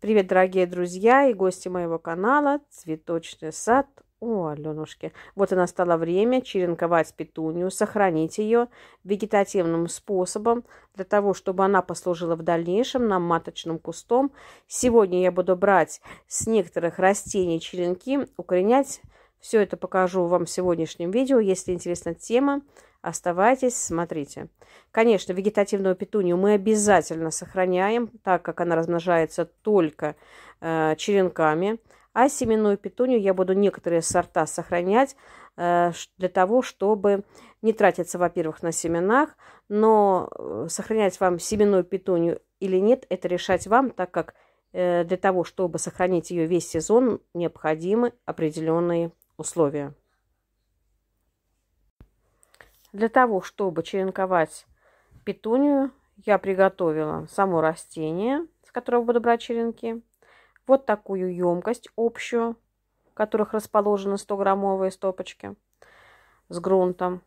Привет, дорогие друзья и гости моего канала «Цветочный сад» О, Аленушки. Вот и настало время черенковать петунию, сохранить ее вегетативным способом для того, чтобы она послужила в дальнейшем нам маточным кустом. Сегодня я буду брать с некоторых растений черенки, укоренять все это покажу вам в сегодняшнем видео. Если интересна тема, оставайтесь, смотрите. Конечно, вегетативную петунию мы обязательно сохраняем, так как она размножается только э, черенками. А семенную петунию я буду некоторые сорта сохранять э, для того, чтобы не тратиться, во-первых, на семенах, но э, сохранять вам семенную петунию или нет, это решать вам, так как э, для того, чтобы сохранить ее весь сезон, необходимы определенные условия. Для того, чтобы черенковать петунию, я приготовила само растение, с которого буду брать черенки, вот такую емкость общую, в которых расположены 100-граммовые стопочки с грунтом.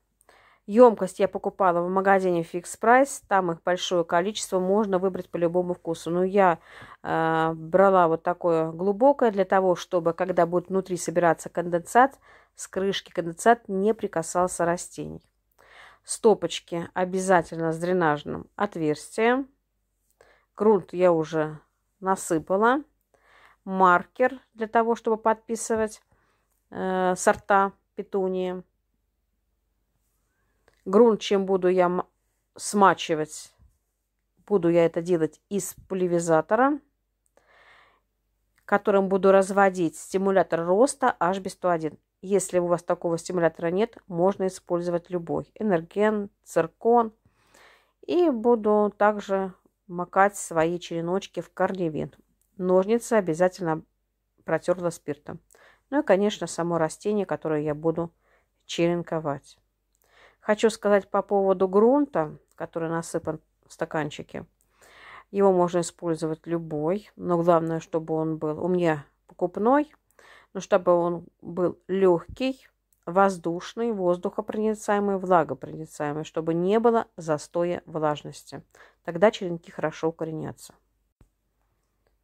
Емкость я покупала в магазине Fix Price, там их большое количество, можно выбрать по любому вкусу. Но я э, брала вот такое глубокое для того, чтобы когда будет внутри собираться конденсат, с крышки конденсат не прикасался растений. Стопочки обязательно с дренажным отверстием. Грунт я уже насыпала. Маркер для того, чтобы подписывать э, сорта петунии Грунт, чем буду я смачивать, буду я это делать из пульверизатора, которым буду разводить стимулятор роста HB101. Если у вас такого стимулятора нет, можно использовать любой. Энерген, циркон. И буду также макать свои череночки в корневин. Ножницы обязательно протерла спиртом. Ну и, конечно, само растение, которое я буду черенковать. Хочу сказать по поводу грунта, который насыпан в стаканчике. Его можно использовать любой, но главное, чтобы он был у меня покупной, но чтобы он был легкий, воздушный, воздухопроницаемый, влагопроницаемый, чтобы не было застоя влажности. Тогда черенки хорошо укоренятся.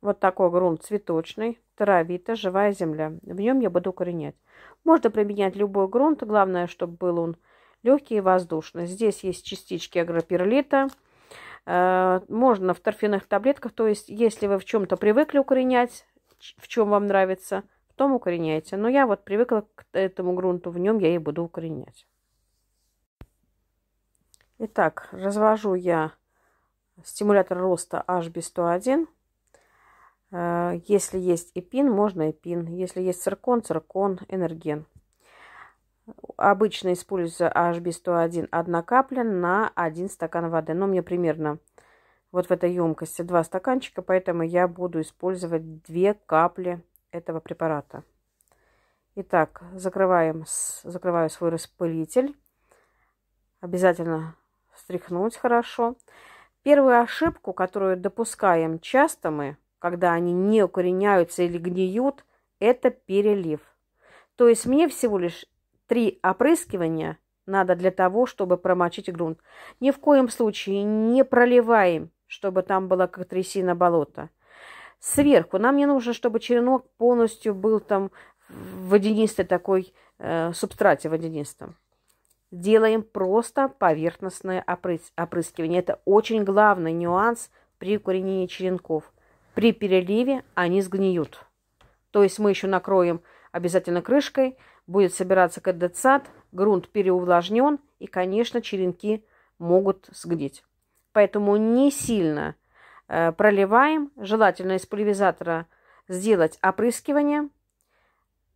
Вот такой грунт цветочный, травита, живая земля. В нем я буду укоренять. Можно применять любой грунт, главное, чтобы был он легкие и воздушные. Здесь есть частички агропиролита. Э, можно в торфяных таблетках, то есть если вы в чем-то привыкли укоренять, в чем вам нравится, в том укореняйте. Но я вот привыкла к этому грунту, в нем я и буду укоренять. Итак, развожу я стимулятор роста HB101. Э, если есть эпин, можно эпин. Если есть циркон, циркон, энерген. Обычно используется HB101 одна капля на один стакан воды. Но ну, у меня примерно вот в этой емкости два стаканчика, поэтому я буду использовать две капли этого препарата. Итак, закрываем, закрываю свой распылитель. Обязательно встряхнуть хорошо. Первую ошибку, которую допускаем часто мы, когда они не укореняются или гниют, это перелив. То есть мне всего лишь Три опрыскивания надо для того, чтобы промочить грунт. Ни в коем случае не проливаем, чтобы там была как трясина болота. Сверху нам не нужно, чтобы черенок полностью был там водянистый такой э, субстрате водянистом. Делаем просто поверхностное опрыскивание. Это очень главный нюанс при укоренении черенков. При переливе они сгниют. То есть мы еще накроем обязательно крышкой, будет собираться конденсат, грунт переувлажнен и, конечно, черенки могут сгнить. Поэтому не сильно э, проливаем. Желательно из пульверизатора сделать опрыскивание,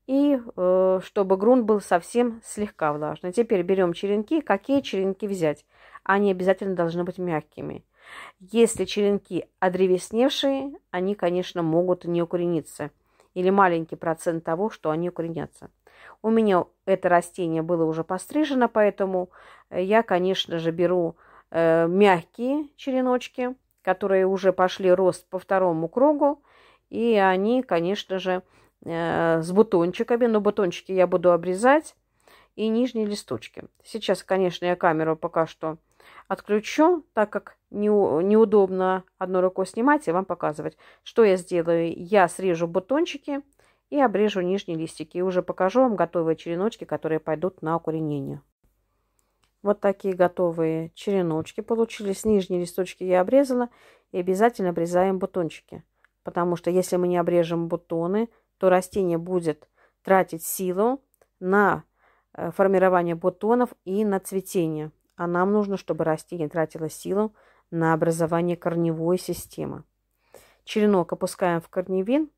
и э, чтобы грунт был совсем слегка влажный. Теперь берем черенки. Какие черенки взять? Они обязательно должны быть мягкими. Если черенки одревесневшие, они, конечно, могут не укорениться – или маленький процент того, что они укоренятся. У меня это растение было уже пострижено, поэтому э, я, конечно же, беру э, мягкие череночки, которые уже пошли рост по второму кругу, и они, конечно же, э, с бутончиками, но бутончики я буду обрезать, и нижние листочки. Сейчас, конечно, я камеру пока что отключу, так как не, неудобно одной рукой снимать и вам показывать. Что я сделаю? Я срежу бутончики и обрежу нижние листики. И уже покажу вам готовые череночки, которые пойдут на укоренение. Вот такие готовые череночки получились. Нижние листочки я обрезала. И обязательно обрезаем бутончики. Потому что если мы не обрежем бутоны, то растение будет тратить силу на э, формирование бутонов и на цветение. А нам нужно, чтобы растение тратило силу на образование корневой системы. Черенок опускаем в корневин.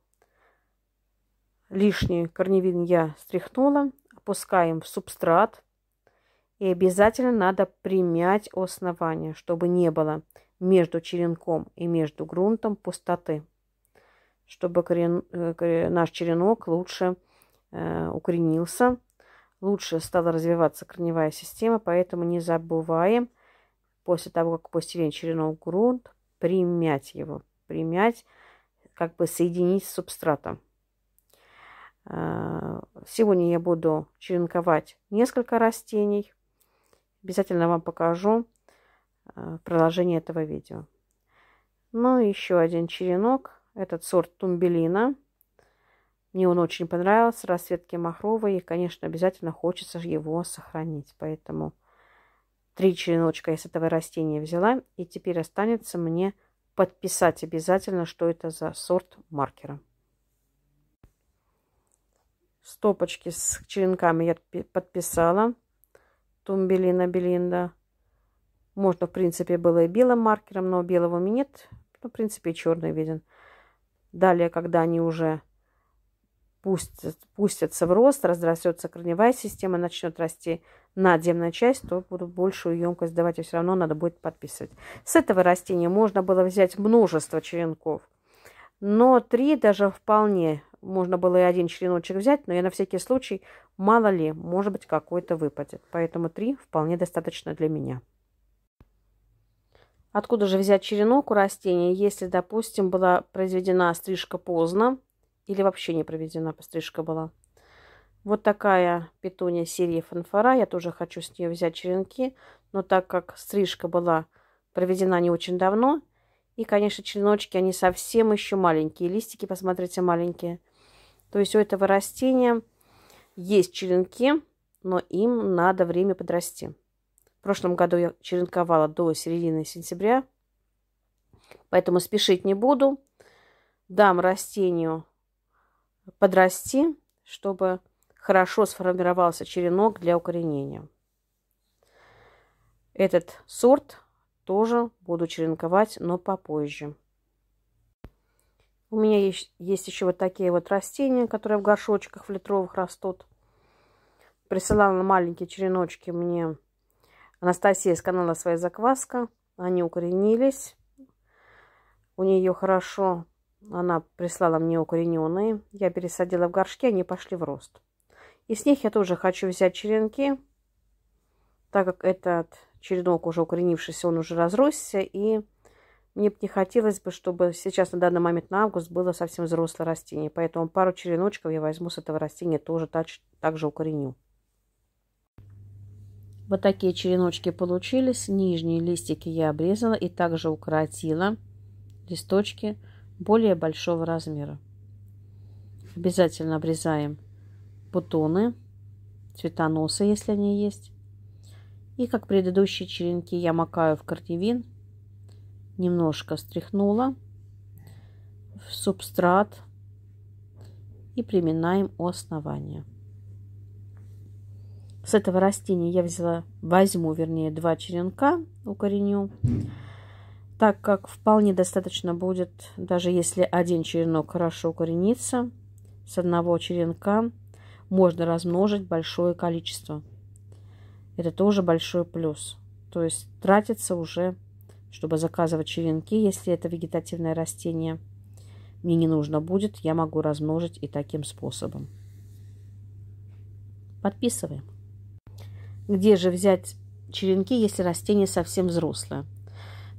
Лишний корневин я стряхнула. Опускаем в субстрат. И обязательно надо примять основание, чтобы не было между черенком и между грунтом пустоты, чтобы корен... Э, наш черенок лучше э, укоренился лучше стала развиваться корневая система, поэтому не забываем после того, как постелим черенок грунт, примять его, примять, как бы соединить с субстратом. А, сегодня я буду черенковать несколько растений. Обязательно вам покажу а, продолжение этого видео. Ну еще один черенок. Этот сорт тумбелина – мне он очень понравился, расцветки махровые, и, конечно, обязательно хочется его сохранить. Поэтому три череночка я с этого растения взяла, и теперь останется мне подписать обязательно, что это за сорт маркера. Стопочки с черенками я подписала. Тумбелина белинда. Можно, в принципе, было и белым маркером, но белого у меня нет. Ну, в принципе, черный виден. Далее, когда они уже пусть пустятся в рост, разрастется корневая система, начнет расти надземная часть, то будут большую емкость давать, и все равно надо будет подписывать. С этого растения можно было взять множество черенков, но три даже вполне можно было и один череночек взять, но я на всякий случай, мало ли, может быть, какой-то выпадет. Поэтому три вполне достаточно для меня. Откуда же взять черенок у растения, если, допустим, была произведена стрижка поздно, или вообще не проведена пострижка была. Вот такая петуния серии фанфора. Я тоже хочу с нее взять черенки. Но так как стрижка была проведена не очень давно, и, конечно, череночки, они совсем еще маленькие. Листики, посмотрите, маленькие. То есть у этого растения есть черенки, но им надо время подрасти. В прошлом году я черенковала до середины сентября, поэтому спешить не буду. Дам растению подрасти, чтобы хорошо сформировался черенок для укоренения. Этот сорт тоже буду черенковать, но попозже. У меня есть, есть еще вот такие вот растения, которые в горшочках в литровых растут. Присылала маленькие череночки мне Анастасия с канала «Своя закваска». Они укоренились. У нее хорошо она прислала мне укорененные. Я пересадила в горшки, они пошли в рост. И с них я тоже хочу взять черенки, так как этот черенок уже укоренившийся, он уже разросся, и мне бы не хотелось бы, чтобы сейчас на данный момент на август было совсем взрослое растение. Поэтому пару череночков я возьму с этого растения, тоже так, так же укореню. Вот такие череночки получились. Нижние листики я обрезала и также укоротила листочки более большого размера. Обязательно обрезаем бутоны, цветоносы, если они есть. И как предыдущие черенки я макаю в корневин, немножко стряхнула в субстрат и приминаем у основания. С этого растения я взяла, возьму, вернее, два черенка укореню так как вполне достаточно будет, даже если один черенок хорошо укоренится, с одного черенка можно размножить большое количество. Это тоже большой плюс. То есть тратится уже, чтобы заказывать черенки, если это вегетативное растение. Мне не нужно будет, я могу размножить и таким способом. Подписываем. Где же взять черенки, если растение совсем взрослое?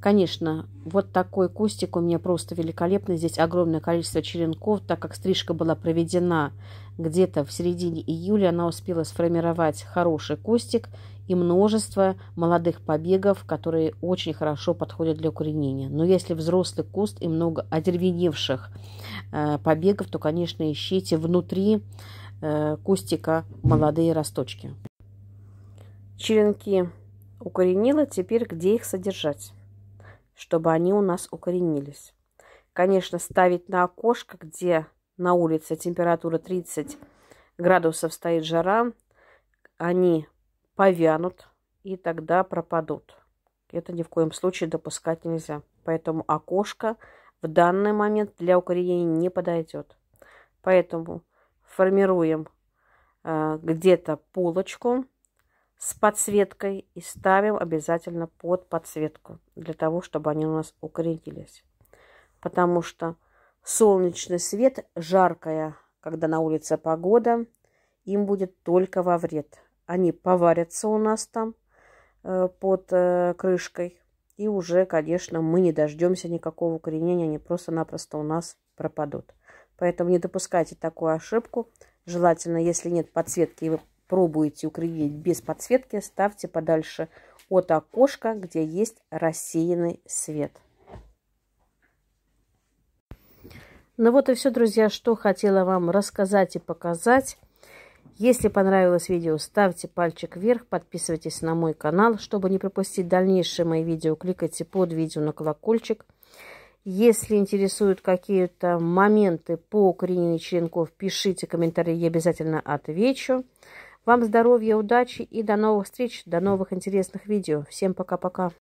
Конечно, вот такой кустик у меня просто великолепный. Здесь огромное количество черенков, так как стрижка была проведена где-то в середине июля. Она успела сформировать хороший кустик и множество молодых побегов, которые очень хорошо подходят для укоренения. Но если взрослый куст и много одервеневших э, побегов, то, конечно, ищите внутри э, кустика молодые росточки. Черенки укоренила, теперь где их содержать? чтобы они у нас укоренились. Конечно, ставить на окошко, где на улице температура 30 градусов стоит жара, они повянут и тогда пропадут. Это ни в коем случае допускать нельзя. Поэтому окошко в данный момент для укоренения не подойдет. Поэтому формируем э, где-то полочку с подсветкой и ставим обязательно под подсветку, для того, чтобы они у нас укоренились. Потому что солнечный свет, жаркая, когда на улице погода, им будет только во вред. Они поварятся у нас там э, под э, крышкой, и уже, конечно, мы не дождемся никакого укоренения, они просто-напросто у нас пропадут. Поэтому не допускайте такую ошибку. Желательно, если нет подсветки и вы пробуете укоренить без подсветки, ставьте подальше от окошка, где есть рассеянный свет. Ну вот и все, друзья, что хотела вам рассказать и показать. Если понравилось видео, ставьте пальчик вверх, подписывайтесь на мой канал. Чтобы не пропустить дальнейшие мои видео, кликайте под видео на колокольчик. Если интересуют какие-то моменты по укоренению черенков, пишите комментарии, я обязательно отвечу. Вам здоровья, удачи и до новых встреч, до новых интересных видео. Всем пока-пока.